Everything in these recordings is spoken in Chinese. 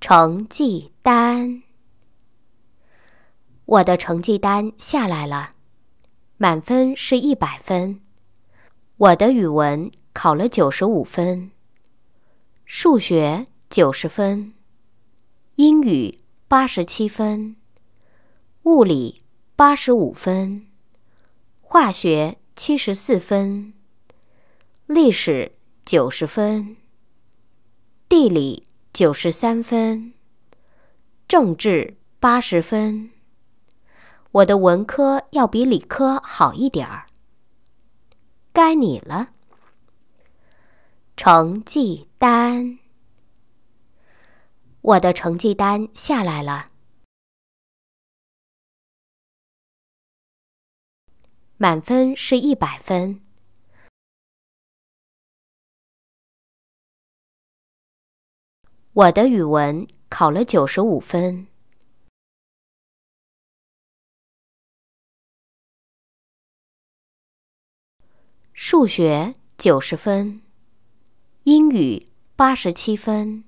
成绩单，我的成绩单下来了，满分是一百分。我的语文考了九十五分，数学九十分，英语八十七分，物理八十五分，化学七十四分，历史九十分，地理。九十三分，政治八十分。我的文科要比理科好一点儿。该你了，成绩单。我的成绩单下来了，满分是一百分。我的语文考了九十五分，数学九十分，英语八十七分，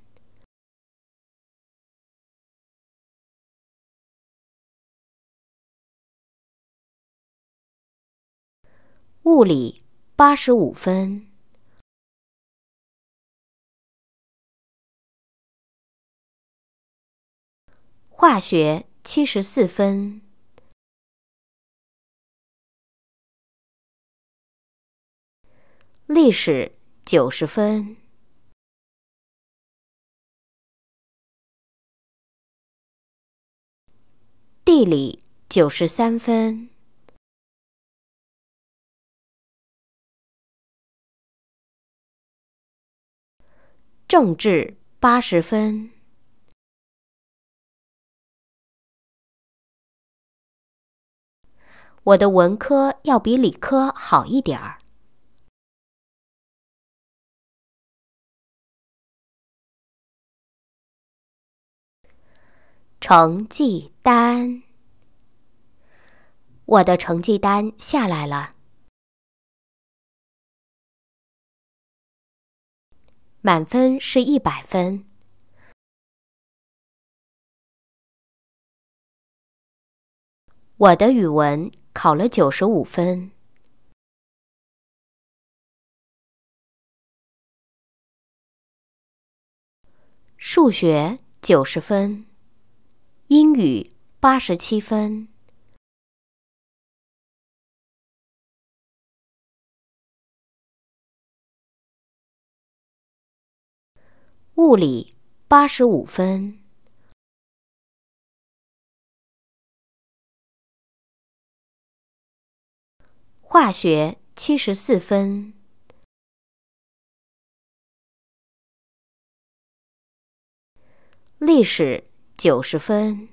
物理八十五分。化学七十四分，历史九十分，地理九十三分，政治八十分。我的文科要比理科好一点儿。成绩单，我的成绩单下来了，满分是一百分。我的语文。考了九十五分，数学九十分，英语八十七分，物理八十五分。化学七十四分，历史九十分，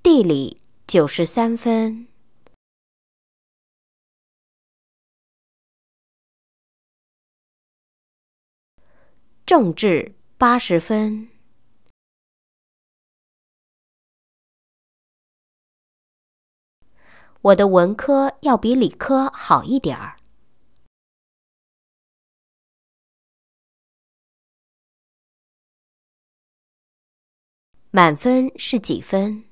地理九十三分，政治八十分。我的文科要比理科好一点儿，满分是几分？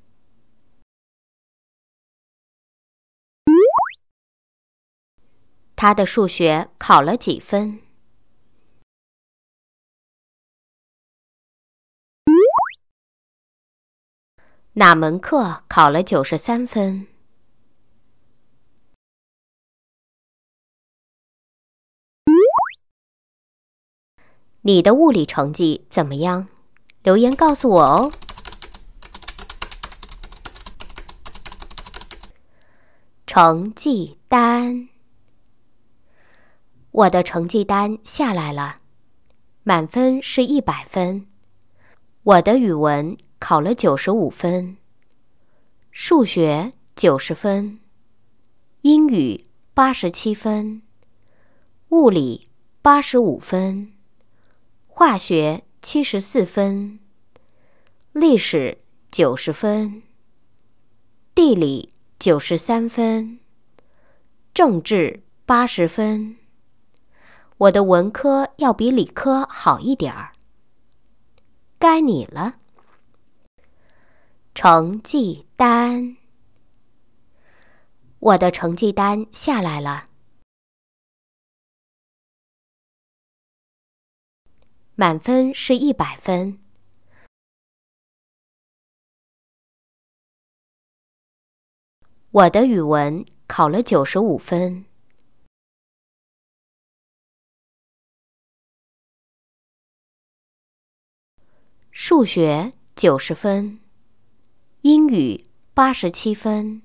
他的数学考了几分？哪门课考了九十三分？你的物理成绩怎么样？留言告诉我哦。成绩单，我的成绩单下来了，满分是一百分。我的语文考了九十五分，数学九十分，英语八十七分，物理八十五分。化学七十四分，历史九十分，地理九十三分，政治八十分。我的文科要比理科好一点儿。该你了，成绩单，我的成绩单下来了。满分是一百分，我的语文考了九十五分，数学九十分，英语八十七分。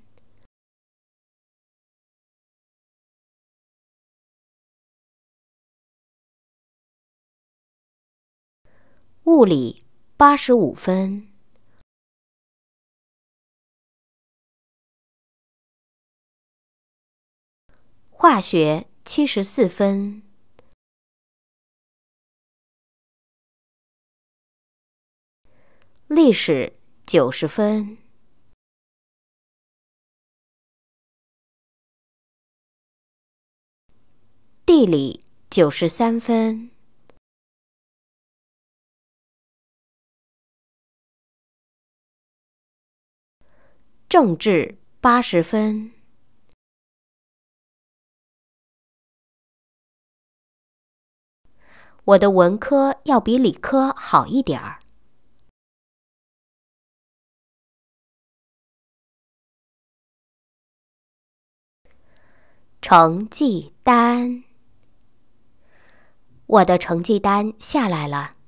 物理八十五分，化学七十四分，历史九十分，地理九十三分。政治八十分，我的文科要比理科好一点儿。成绩单，我的成绩单下来了。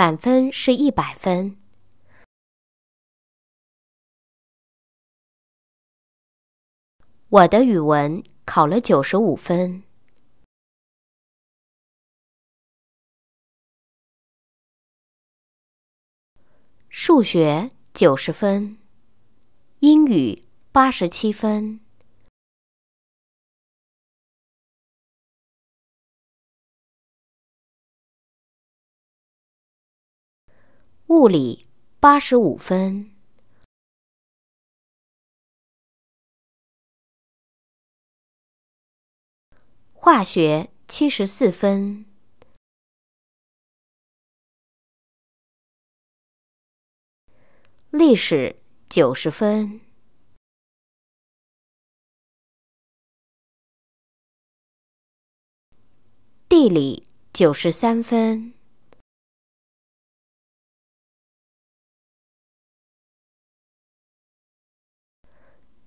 满分是一百分，我的语文考了九十五分，数学九十分，英语八十七分。物理八十五分，化学七十四分，历史九十分，地理九十三分。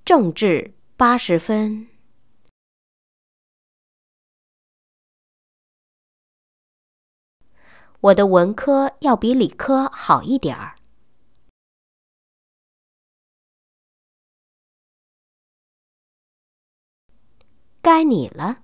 政治八十分，我的文科要比理科好一点儿。该你了。